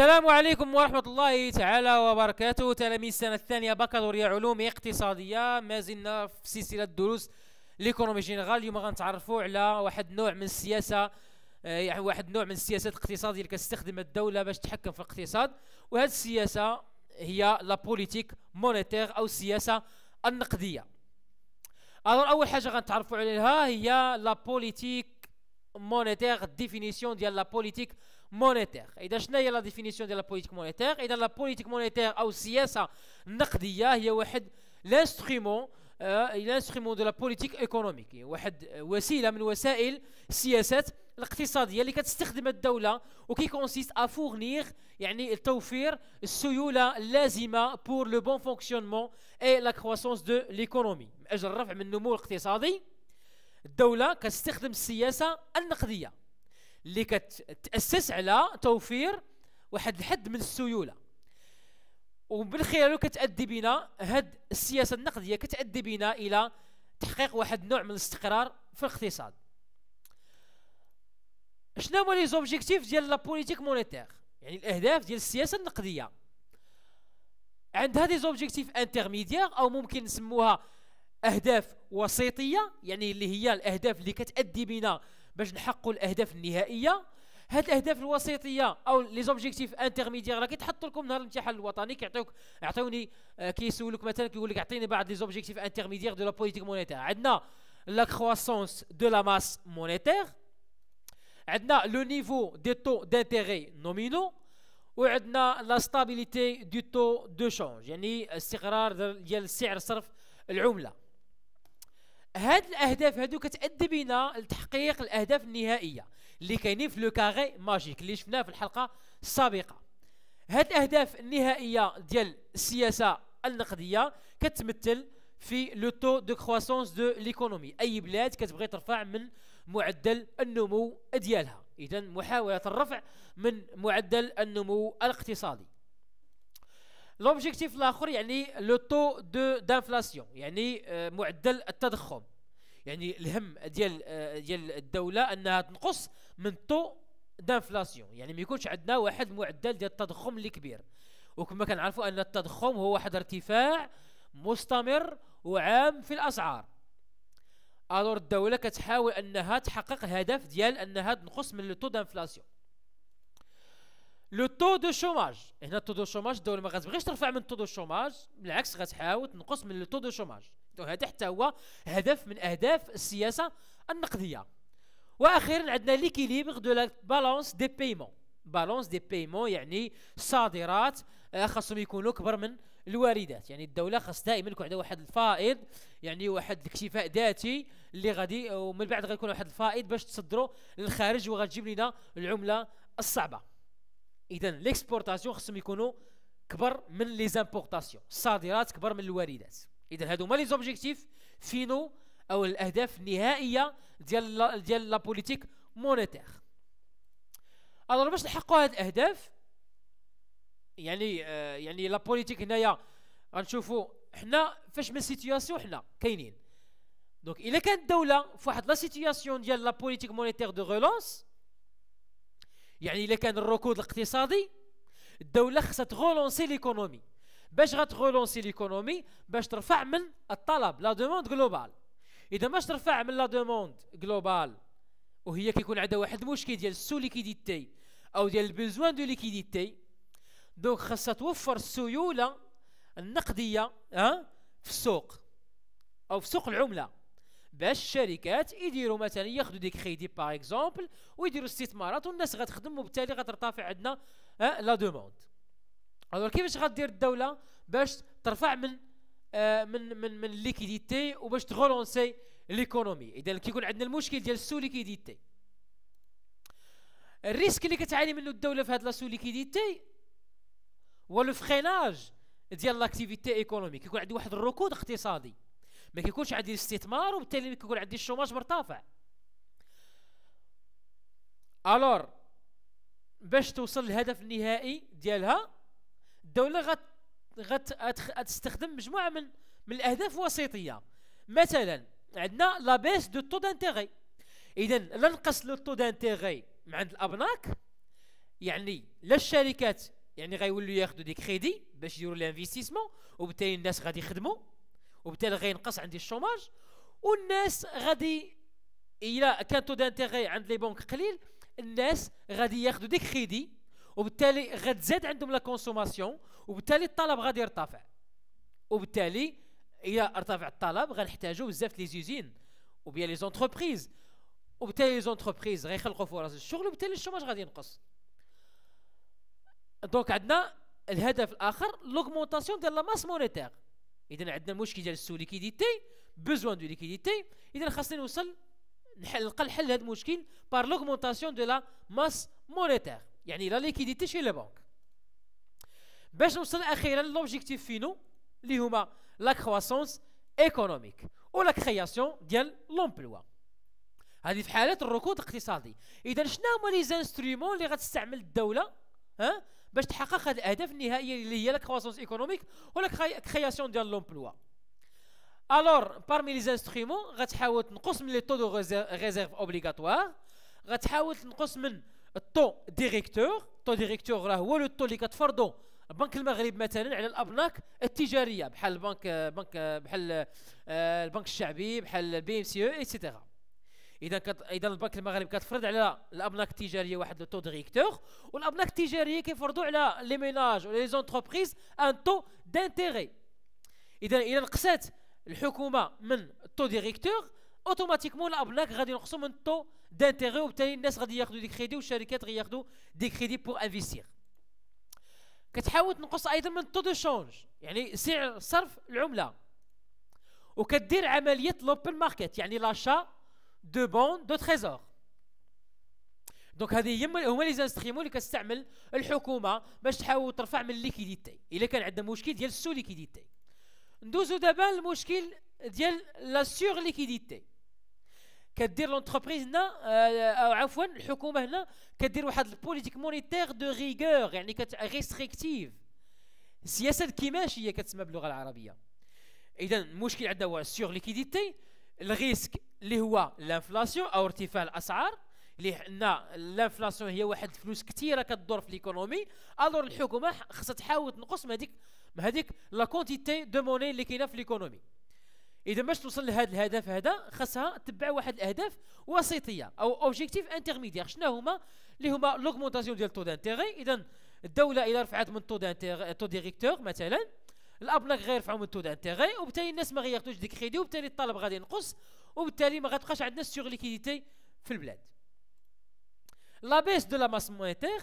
السلام عليكم ورحمة الله تعالى وبركاته تلاميذ السنة الثانية بكالوريا علوم اقتصادية ما زلنا في سلسلة دروس ليكونومي جينيرال اليوم غنتعرفوا على واحد نوع من السياسة يعني واحد نوع من السياسات الاقتصادية اللي كتستخدمها الدولة باش تحكم في الاقتصاد وهذه السياسة هي لا بوليتيك مونيتير أو السياسة النقدية أول حاجة غنتعرفوا عليها هي لا بوليتيك مونيتير ديفينيسيون ديال لا بوليتيك مونيتير اذا شنو هي لا ديفينيسيون ديال لا بوليتيك مونيتير اذا لا بوليتيك مونيتير او السياسه النقديه هي واحد لانسترومون الانسترومون دو لا بوليتيك ايكونوميك واحد وسيله من وسائل السياسات الاقتصاديه اللي كتستخدم الدوله وكي كونسيست ا فورنير يعني توفير السيوله اللازمه بور لو بون فونكسيونمون اي لا كروسونس دو ليكونومي من اجل الرفع من النمو الاقتصادي الدوله كتستخدم السياسه النقديه اللي كتاسس على توفير واحد الحد من السيوله ومن خلاله كتادي بنا هاد السياسه النقديه كتادي بنا الى تحقيق واحد النوع من الاستقرار في الاقتصاد شنو هما لي زوبجيكتيف ديال لا بوليتيك مونيتير يعني الاهداف ديال السياسه النقديه عندها هذه زوبجيكتيف انترميديير او ممكن نسموها اهداف وسيطيه يعني اللي هي الاهداف اللي كتادي بنا باش نحققوا الاهداف النهائيه هاد الاهداف الوسيطيه او لي زوبجيكتيف انترميديير راه كيتحطوا لكم نهار الامتحان الوطني كيعطيوك عطيوني آه، كيسولوك مثلا كيقول لك اعطيني بعض لي زوبجيكتيف انترميديير دو لا بوليتيك مونيتير عندنا لا كرواسونس دو لا ماس مونيتير عندنا لو نيفو دي تو دانتيغي نومينو وعندنا لا ستابيليتي دو تو دو شونج يعني استقرار ديال سعر صرف العمله هاد الاهداف هادو كتادي بينا لتحقيق الاهداف النهائيه اللي كاينين في لو كاري ماجيك اللي شفناه في الحلقه السابقه هاد الاهداف النهائيه ديال السياسه النقديه كتمثل في لو تو دو كرواسونس دو ليكونومي اي بلاد كتبغي ترفع من معدل النمو ديالها اذا محاوله الرفع من معدل النمو الاقتصادي لوبجيكتيف الاخر يعني لو تو دو دانفلاسيون يعني معدل التضخم يعني الهم ديال ديال الدوله انها تنقص من تو دانفلاسيون يعني ما يكونش عندنا واحد معدل ديال التضخم اللي كبير وكما كنعرفوا ان التضخم هو واحد ارتفاع مستمر وعام في الاسعار الور الدوله كتحاول انها تحقق هدف ديال انها تنقص من لو تو دانفلاسيون لو تو دو شوماج هنا تو دو شوماج الدوله ما غتبغيش ترفع من تو دو شوماج بالعكس غتحاول تنقص من التو دو شوماج وهذا حتى هو هدف من اهداف السياسه النقديه واخيرا عندنا ليكيليبغ دو بالونس دي بايمون بالونس دي بايمون يعني الصادرات آه، خاصهم يكونوا كبر من الواردات يعني الدوله خاص دائما يكون عندها واحد الفائض يعني واحد الاكتفاء ذاتي اللي غادي ومن بعد غيكون واحد الفائض باش تصدروا للخارج وغتجيب لنا العمله الصعبه اذا ليكسبورتاسيون خصهم يكونوا كبر من لي زامبورتاسيون الصادرات كبر من الواردات اذا هادو هما لي زوبجيكتيف فينو او الاهداف النهائيه ديال ديال لا بوليتيك مونيتير الوغ باش نحققوا هاد الاهداف يعني آه يعني لا بوليتيك هنايا غنشوفوا حنا فاش من سيتياسيون حنا كاينين دونك الا كانت الدوله فواحد لا سيتياسيون ديال لا بوليتيك مونيتير دو غولونس يعني الا كان الركود الاقتصادي الدوله خصها تغولونسي ليكونومي باش غتغولونسي ليكونومي باش ترفع من الطلب لا دوموند جلوبال اذا ماش ترفع من لا دوموند جلوبال وهي كيكون عندها واحد المشكل ديال السو ليكيديتي او ديال البيزوان دو ليكيديتي دونك خاصها توفر السيوله النقديه ها في السوق او في سوق العمله باش الشركات يديروا مثلا ياخذوا ديك كريدي باغ اكزومبل ويديروا استثمارات والناس غتخدم وبالتالي غترتفع عندنا أه لا دوموند الوغ كيفاش غدير الدوله باش ترفع من آه من من من ليكيديتي وباش تغولونسي ليكونومي اذا كيكون عندنا المشكل ديال السو ليكيديتي الريسك اللي كتعاني منه الدوله في هاد لا سو ليكيديتي هو لو فريناج ديال لاكتيفيتي ايكونوميك كيكون عندي واحد الركود اقتصادي ما كيكونش عندي الاستثمار وبالتالي كيكون عندي الشوماج مرتفع الور باش توصل للهدف النهائي ديالها الدوله غت غت غتستخدم مجموعه من من الاهداف الوسيطيه مثلا عندنا لا بيس دو تو دانتيغي اذا لا نقص لو تو دانتيغي من عند الابناك يعني لا الشركات يعني غيوليو ياخذوا دي كريدي باش يديروا لانفيستيسمون وبالتالي الناس غادي يخدموا وبالتالي غينقص عندي الشوماج والناس غادي الى كان تو دانتيغي عند لي بنك قليل الناس غادي ياخذوا ديك خيدي وبالتالي غتزاد عندهم لا كونسوماسيون وبالتالي الطلب غادي يرتفع وبالتالي الى ارتفع الطلب غنحتاجوا بزاف لي زوزين وبيا لي زونتربريز وبالتالي لي زونتربريز غيخلقوا فرص الشغل وبالتالي الشوماج غادي ينقص دونك عندنا الهدف الاخر لوغمونطاسيون ديال لا ماس مونيتير اذا عندنا مشكل ديال السو ليكيديتي بوزوان دو ليكيديتي اذا خاصني نوصل نلقى الحل لهذا المشكل بار لوغمونتاسيون دو لا ماس مونيتير يعني لا ليكيديتي شي لي بانك باش نوصل اخيرا لوبجيكتيف فينو اللي هما لا كرواسونس ايكونوميك ولا كرياسيون ديال لومبلوا هذه في حاله الركود الاقتصادي اذا شنو هما لي زانسترومون اللي غتستعمل الدوله ها باش تحقق هذه الاهداف النهائيه اللي هي لا كرواسونس ايكونوميك ولا كرياسيون ديال لومبلوا الور بارمي لي زانسترومون غتحاول تنقص من لي تو دو ريزيرف اوبليغاتوار غتحاول تنقص من الطو ديريكتور الطو ديريكتور راه هو لو طو اللي كتفرضو بنك المغرب مثلا على الابناك التجاريه بحال البنك بنك بحال آه، البنك الشعبي بحال البي ام سي او ايتترا اذا كت... اذا البنك المغربي كتفرض على الابناك التجاريه واحد لو تو ديريكتور والابناك التجاريه كيفرضوا على لي ميناج ولا لي زونتربريز ان تو دانتيغي اذا اذا نقصات الحكومه من التو ديريكتور اوتوماتيكمون الابناك غادي ينقصوا من التو دانتيغي وبالتالي الناس غادي ياخذوا دي كريدي والشركات غادي ياخذوا دي كريدي بور انفيستير كتحاول تنقص ايضا من التو دو شونج يعني سعر صرف العمله وكدير عمليه لوبن ماركت يعني لاشا دو بون دو تريزور دونك هذه هما هما لي زانستريمون اللي كتستعمل الحكومه باش تحاول ترفع من ليكيديتي الا كان عندنا مشكل ديال السو ليكيديتي ندوزو دابا المشكل ديال لا سور ليكيديتي كدير لونتربريز هنا آه، او عفوا الحكومه هنا كدير واحد البوليتيك مونيتير دو ريغور يعني ريستريكتيف السياسه الكماشيه كتسمى باللغه العربيه اذا المشكل عندنا هو سيغ ليكيديتي الريسك اللي هو الانفلاسيون او ارتفاع الاسعار اللي حنا الانفلاسيون هي واحد الفلوس كثيره كتدور في ليكونومي الور الحكومه خصها تحاول تنقص من هذيك من هذيك لا كونتيتي دو موني اللي كاينه في ليكونومي اذا باش توصل لهذا الهدف هذا خاصها تتبع واحد الاهداف وسيطيه او اوبجيكتيف انترميديير شنو هما اللي هما لوغمونتاسيون ديال تو دانتيغي اذا الدوله الى رفعت من تو دانتيغي تو ديريكتور مثلا الابلاك غير من تو دانتيغي وبالتالي الناس ما غياخذوش ديك كريدي وبالتالي الطلب غادي ينقص وبالتالي ما غتبقاش عندنا سيغ ليكيديتي في البلاد لا بيس دو لا ماس مونيتير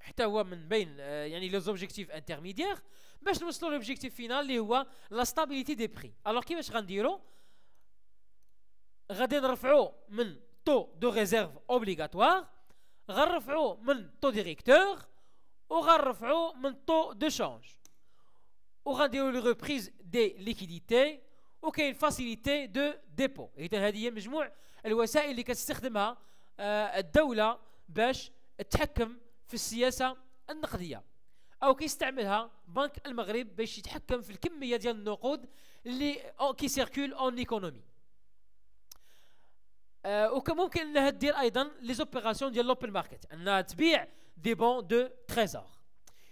حتى هو من بين آه، يعني لي زوبجيكتيف انترميديير باش نوصلوا لوبجيكتيف فينال اللي هو لا ستابيليتي دي بري الوغ كيفاش غنديروا غادي نرفعوا من طو دو ريزيرف اوبليغاتوار غنرفعوا من طو ديريكتور وغنرفعوا من طو دو شانج وغنديروا لي ريبريز دي ليكيديتي وكاين فاسيليتي دو ديبو اذا هذه هي مجموع الوسائل اللي كتستخدمها آه، الدوله باش تحكم في السياسه النقديه او كيستعملها بنك المغرب باش يتحكم في الكميه ديال النقود اللي كي سيركول اون ايكونومي أه وكممكن انها دير ايضا لي زوبيراسيون ديال لوبن ماركت انها تبيع دي بون دو تريزور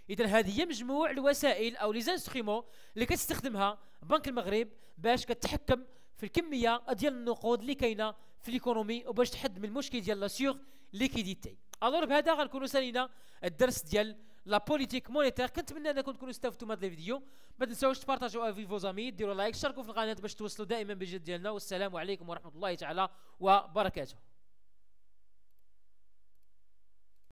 اذا هذه هي مجموع الوسائل او لي زانسترومون اللي كتستخدمها بنك المغرب باش كتحكم في الكميه ديال النقود اللي كاينه في ليكونومي وباش تحد من المشكل ديال لا سيغ ليكيديتي الوغ بهذا غنكونوا سالينا الدرس ديال لا بوليتيك مونيتير كنتمنى انكم تكونوا استفدتوا من هذا الفيديو ما تنساوش تبارطاجيو افي فو زامي ديروا لايك شاركوا في القناه باش توصلوا دائما بالجد ديالنا والسلام عليكم ورحمه الله تعالى وبركاته